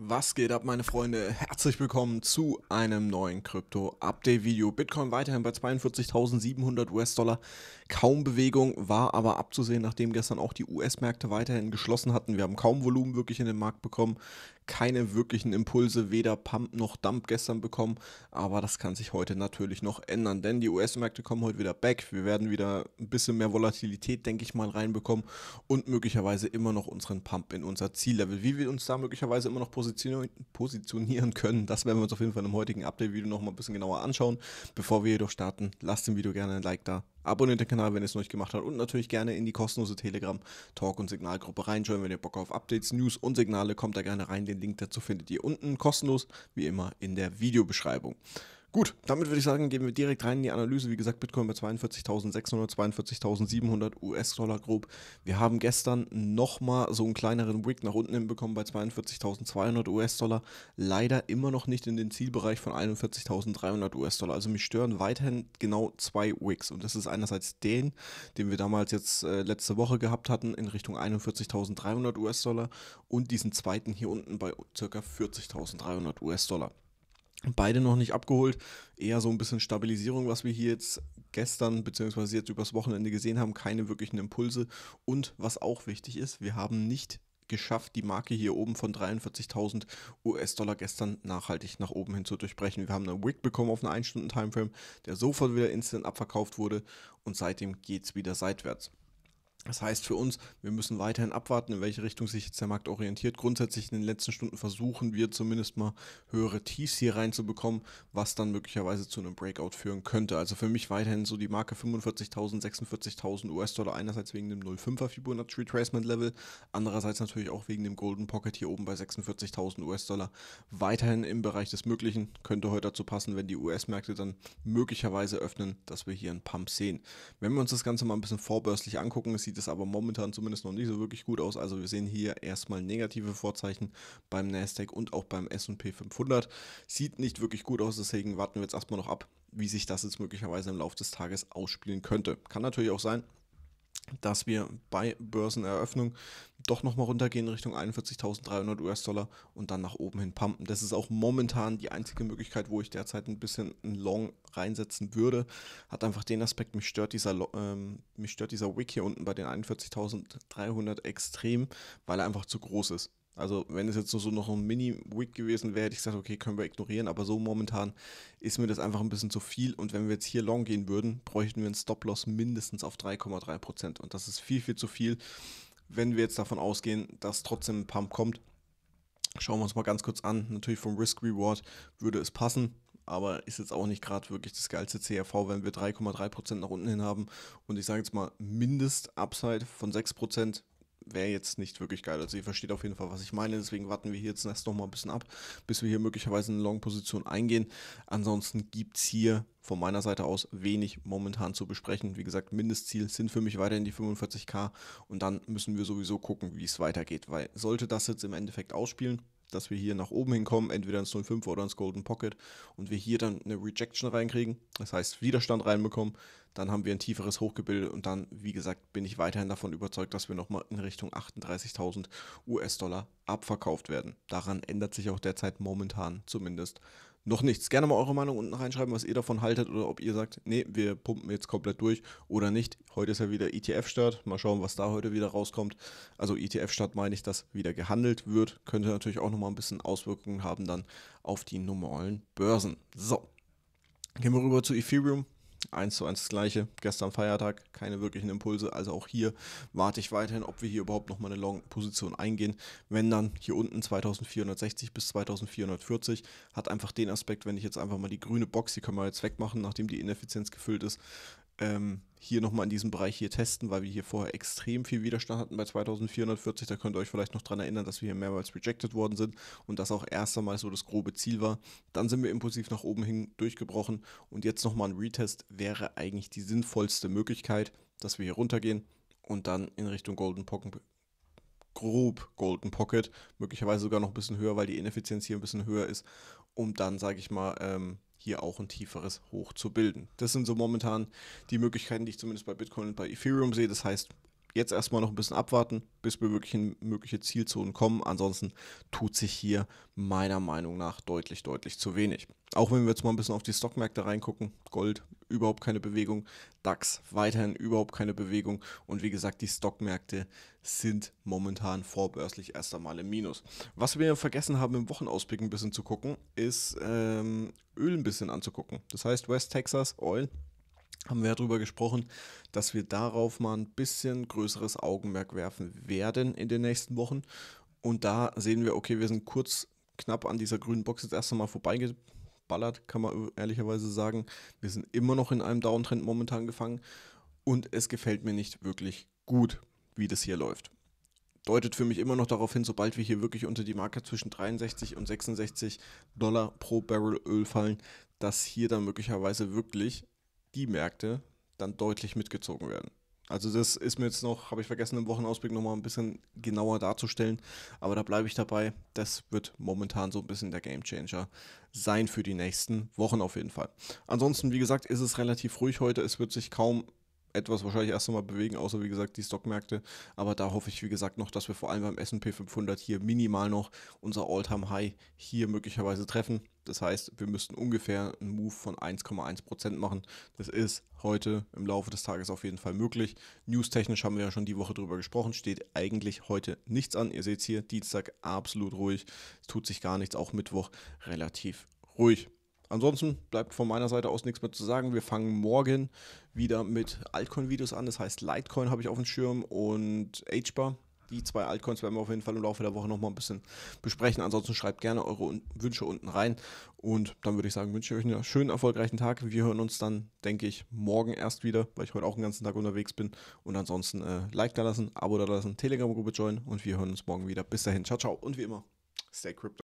Was geht ab, meine Freunde? Herzlich willkommen zu einem neuen Krypto-Update-Video. Bitcoin weiterhin bei 42.700 US-Dollar. Kaum Bewegung, war aber abzusehen, nachdem gestern auch die US-Märkte weiterhin geschlossen hatten. Wir haben kaum Volumen wirklich in den Markt bekommen, keine wirklichen Impulse, weder Pump noch Dump gestern bekommen. Aber das kann sich heute natürlich noch ändern, denn die US-Märkte kommen heute wieder back. Wir werden wieder ein bisschen mehr Volatilität, denke ich mal, reinbekommen und möglicherweise immer noch unseren Pump in unser Ziellevel. Wie wir uns da möglicherweise immer noch positionieren, positionieren, können. Das werden wir uns auf jeden Fall im heutigen Update-Video nochmal ein bisschen genauer anschauen. Bevor wir jedoch starten, lasst dem Video gerne ein Like da. Abonniert den Kanal, wenn ihr es noch nicht gemacht habt und natürlich gerne in die kostenlose Telegram Talk und Signalgruppe reinschauen, wenn ihr Bock auf Updates, News und Signale kommt da gerne rein. Den Link dazu findet ihr unten kostenlos wie immer in der Videobeschreibung. Gut, damit würde ich sagen, gehen wir direkt rein in die Analyse. Wie gesagt, Bitcoin bei 42.600, 42.700 US-Dollar grob. Wir haben gestern nochmal so einen kleineren Wick nach unten hinbekommen bei 42.200 US-Dollar. Leider immer noch nicht in den Zielbereich von 41.300 US-Dollar. Also mich stören weiterhin genau zwei Wicks. Und das ist einerseits den, den wir damals jetzt äh, letzte Woche gehabt hatten in Richtung 41.300 US-Dollar und diesen zweiten hier unten bei ca. 40.300 US-Dollar. Beide noch nicht abgeholt. Eher so ein bisschen Stabilisierung, was wir hier jetzt gestern bzw. jetzt übers Wochenende gesehen haben. Keine wirklichen Impulse. Und was auch wichtig ist, wir haben nicht geschafft, die Marke hier oben von 43.000 US-Dollar gestern nachhaltig nach oben hin zu durchbrechen. Wir haben einen Wick bekommen auf einen 1-Stunden-Timeframe, der sofort wieder instant abverkauft wurde und seitdem geht es wieder seitwärts. Das heißt für uns, wir müssen weiterhin abwarten, in welche Richtung sich jetzt der Markt orientiert. Grundsätzlich in den letzten Stunden versuchen wir zumindest mal höhere Tiefs hier reinzubekommen, was dann möglicherweise zu einem Breakout führen könnte. Also für mich weiterhin so die Marke 45.000, 46.000 US-Dollar einerseits wegen dem 0,5er Fibonacci Retracement Level, andererseits natürlich auch wegen dem Golden Pocket hier oben bei 46.000 US-Dollar. Weiterhin im Bereich des Möglichen könnte heute dazu passen, wenn die US-Märkte dann möglicherweise öffnen, dass wir hier einen Pump sehen. Wenn wir uns das Ganze mal ein bisschen vorbörslich angucken, es sieht sieht es aber momentan zumindest noch nicht so wirklich gut aus. Also wir sehen hier erstmal negative Vorzeichen beim Nasdaq und auch beim S&P 500. Sieht nicht wirklich gut aus, deswegen warten wir jetzt erstmal noch ab, wie sich das jetzt möglicherweise im Laufe des Tages ausspielen könnte. Kann natürlich auch sein, dass wir bei Börseneröffnung doch nochmal runtergehen Richtung 41.300 US-Dollar und dann nach oben hin pumpen. Das ist auch momentan die einzige Möglichkeit, wo ich derzeit ein bisschen ein Long reinsetzen würde. Hat einfach den Aspekt, mich stört dieser, ähm, mich stört dieser Wick hier unten bei den 41.300 extrem, weil er einfach zu groß ist. Also wenn es jetzt nur so noch ein Mini-Week gewesen wäre, hätte ich gesagt, okay, können wir ignorieren, aber so momentan ist mir das einfach ein bisschen zu viel und wenn wir jetzt hier long gehen würden, bräuchten wir einen Stop-Loss mindestens auf 3,3% und das ist viel, viel zu viel, wenn wir jetzt davon ausgehen, dass trotzdem ein Pump kommt. Schauen wir uns mal ganz kurz an. Natürlich vom Risk-Reward würde es passen, aber ist jetzt auch nicht gerade wirklich das geilste CRV, wenn wir 3,3% nach unten hin haben. Und ich sage jetzt mal, Mindest-Upside von 6% wäre jetzt nicht wirklich geil. Also ihr versteht auf jeden Fall, was ich meine. Deswegen warten wir hier jetzt erst noch mal ein bisschen ab, bis wir hier möglicherweise eine Long-Position eingehen. Ansonsten gibt es hier von meiner Seite aus wenig momentan zu besprechen. Wie gesagt, Mindestziel sind für mich weiterhin die 45k und dann müssen wir sowieso gucken, wie es weitergeht, weil sollte das jetzt im Endeffekt ausspielen, dass wir hier nach oben hinkommen, entweder ins 05 oder ins Golden Pocket und wir hier dann eine Rejection reinkriegen, das heißt Widerstand reinbekommen, dann haben wir ein tieferes Hochgebilde und dann, wie gesagt, bin ich weiterhin davon überzeugt, dass wir nochmal in Richtung 38.000 US-Dollar abverkauft werden. Daran ändert sich auch derzeit momentan zumindest noch nichts. Gerne mal eure Meinung unten reinschreiben, was ihr davon haltet oder ob ihr sagt, nee, wir pumpen jetzt komplett durch oder nicht. Heute ist ja wieder ETF-Start. Mal schauen, was da heute wieder rauskommt. Also ETF-Start meine ich, dass wieder gehandelt wird. Könnte natürlich auch nochmal ein bisschen Auswirkungen haben dann auf die normalen Börsen. So, gehen wir rüber zu Ethereum eins zu eins das gleiche. Gestern Feiertag, keine wirklichen Impulse. Also auch hier warte ich weiterhin, ob wir hier überhaupt nochmal eine Long-Position eingehen. Wenn dann hier unten 2460 bis 2440, hat einfach den Aspekt, wenn ich jetzt einfach mal die grüne Box, die können wir jetzt wegmachen, nachdem die Ineffizienz gefüllt ist, ähm, hier nochmal in diesem Bereich hier testen, weil wir hier vorher extrem viel Widerstand hatten bei 2440. Da könnt ihr euch vielleicht noch dran erinnern, dass wir hier mehrmals rejected worden sind und das auch erst einmal so das grobe Ziel war. Dann sind wir impulsiv nach oben hin durchgebrochen und jetzt nochmal ein Retest wäre eigentlich die sinnvollste Möglichkeit, dass wir hier runtergehen und dann in Richtung Golden Pocket grob Golden Pocket, möglicherweise sogar noch ein bisschen höher, weil die Ineffizienz hier ein bisschen höher ist, um dann, sage ich mal, ähm, hier auch ein tieferes Hoch zu bilden. Das sind so momentan die Möglichkeiten, die ich zumindest bei Bitcoin und bei Ethereum sehe. Das heißt, jetzt erstmal noch ein bisschen abwarten, bis wir wirklich in mögliche Zielzonen kommen. Ansonsten tut sich hier meiner Meinung nach deutlich, deutlich zu wenig. Auch wenn wir jetzt mal ein bisschen auf die Stockmärkte reingucken, Gold überhaupt keine Bewegung, DAX weiterhin überhaupt keine Bewegung und wie gesagt, die Stockmärkte sind momentan vorbörslich erst einmal im Minus. Was wir vergessen haben im Wochenausblick ein bisschen zu gucken, ist ähm, Öl ein bisschen anzugucken. Das heißt West Texas Oil haben wir ja darüber gesprochen, dass wir darauf mal ein bisschen größeres Augenmerk werfen werden in den nächsten Wochen. Und da sehen wir, okay, wir sind kurz knapp an dieser grünen Box jetzt erst einmal vorbeigeballert, kann man ehrlicherweise sagen. Wir sind immer noch in einem Downtrend momentan gefangen und es gefällt mir nicht wirklich gut, wie das hier läuft. Deutet für mich immer noch darauf hin, sobald wir hier wirklich unter die Marke zwischen 63 und 66 Dollar pro Barrel Öl fallen, dass hier dann möglicherweise wirklich die Märkte dann deutlich mitgezogen werden. Also das ist mir jetzt noch, habe ich vergessen, im Wochenausblick nochmal ein bisschen genauer darzustellen. Aber da bleibe ich dabei. Das wird momentan so ein bisschen der Game Changer sein für die nächsten Wochen auf jeden Fall. Ansonsten, wie gesagt, ist es relativ ruhig heute. Es wird sich kaum etwas wahrscheinlich erst einmal bewegen, außer wie gesagt die Stockmärkte. Aber da hoffe ich, wie gesagt, noch, dass wir vor allem beim SP 500 hier minimal noch unser All-Time-High hier möglicherweise treffen. Das heißt, wir müssten ungefähr einen Move von 1,1% machen. Das ist heute im Laufe des Tages auf jeden Fall möglich. News-technisch haben wir ja schon die Woche drüber gesprochen. Steht eigentlich heute nichts an. Ihr seht es hier, Dienstag absolut ruhig. Es tut sich gar nichts. Auch Mittwoch relativ ruhig. Ansonsten bleibt von meiner Seite aus nichts mehr zu sagen. Wir fangen morgen wieder mit Altcoin-Videos an. Das heißt, Litecoin habe ich auf dem Schirm und HBAR. Die zwei Altcoins werden wir auf jeden Fall im Laufe der Woche nochmal ein bisschen besprechen. Ansonsten schreibt gerne eure Wünsche unten rein. Und dann würde ich sagen, wünsche ich euch einen schönen, erfolgreichen Tag. Wir hören uns dann, denke ich, morgen erst wieder, weil ich heute auch den ganzen Tag unterwegs bin. Und ansonsten äh, Like da lassen, Abo da lassen, Telegram-Gruppe joinen und wir hören uns morgen wieder. Bis dahin, ciao, ciao und wie immer, stay crypto.